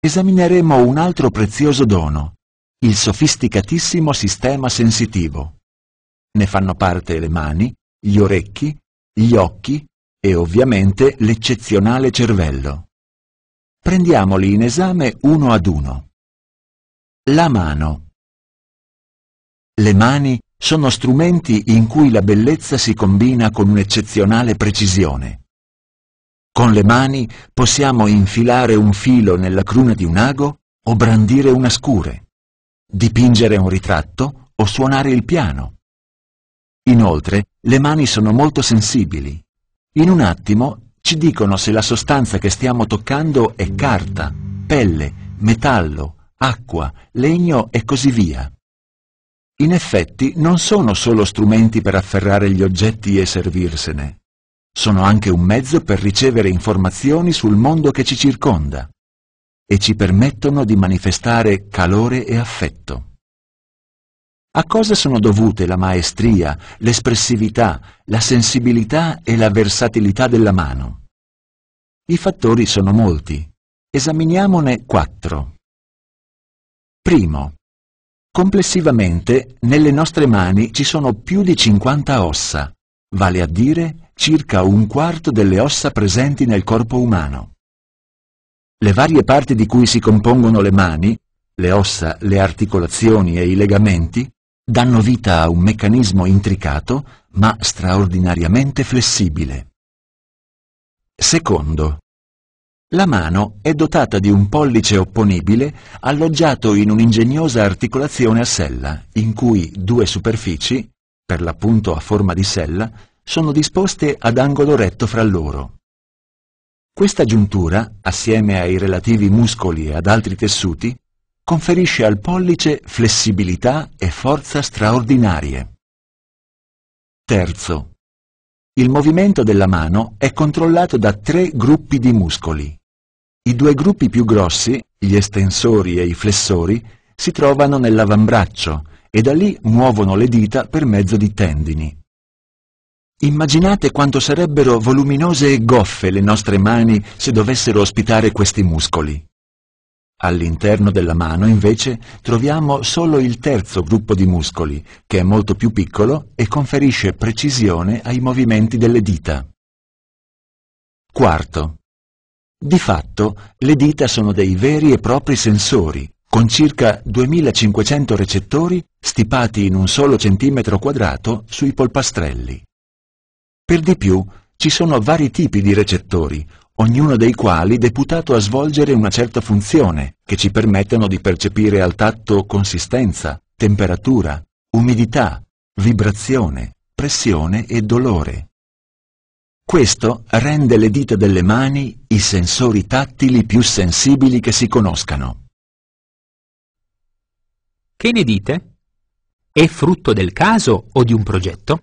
esamineremo un altro prezioso dono, il sofisticatissimo sistema sensitivo. Ne fanno parte le mani, gli orecchi, gli occhi e ovviamente l'eccezionale cervello. Prendiamoli in esame uno ad uno. La mano. Le mani sono strumenti in cui la bellezza si combina con un'eccezionale precisione. Con le mani possiamo infilare un filo nella cruna di un ago o brandire una scure, dipingere un ritratto o suonare il piano. Inoltre, le mani sono molto sensibili. In un attimo ci dicono se la sostanza che stiamo toccando è carta, pelle, metallo, acqua, legno e così via. In effetti non sono solo strumenti per afferrare gli oggetti e servirsene sono anche un mezzo per ricevere informazioni sul mondo che ci circonda e ci permettono di manifestare calore e affetto. A cosa sono dovute la maestria, l'espressività, la sensibilità e la versatilità della mano? I fattori sono molti. Esaminiamone quattro. Primo. Complessivamente nelle nostre mani ci sono più di 50 ossa, vale a dire circa un quarto delle ossa presenti nel corpo umano. Le varie parti di cui si compongono le mani, le ossa, le articolazioni e i legamenti, danno vita a un meccanismo intricato ma straordinariamente flessibile. Secondo, la mano è dotata di un pollice opponibile alloggiato in un'ingegnosa articolazione a sella, in cui due superfici, per l'appunto a forma di sella, sono disposte ad angolo retto fra loro. Questa giuntura, assieme ai relativi muscoli e ad altri tessuti, conferisce al pollice flessibilità e forza straordinarie. Terzo. Il movimento della mano è controllato da tre gruppi di muscoli. I due gruppi più grossi, gli estensori e i flessori, si trovano nell'avambraccio e da lì muovono le dita per mezzo di tendini, Immaginate quanto sarebbero voluminose e goffe le nostre mani se dovessero ospitare questi muscoli. All'interno della mano, invece, troviamo solo il terzo gruppo di muscoli, che è molto più piccolo e conferisce precisione ai movimenti delle dita. Quarto. Di fatto, le dita sono dei veri e propri sensori, con circa 2500 recettori stipati in un solo centimetro quadrato sui polpastrelli. Per di più, ci sono vari tipi di recettori, ognuno dei quali deputato a svolgere una certa funzione, che ci permettono di percepire al tatto consistenza, temperatura, umidità, vibrazione, pressione e dolore. Questo rende le dita delle mani i sensori tattili più sensibili che si conoscano. Che ne dite? È frutto del caso o di un progetto?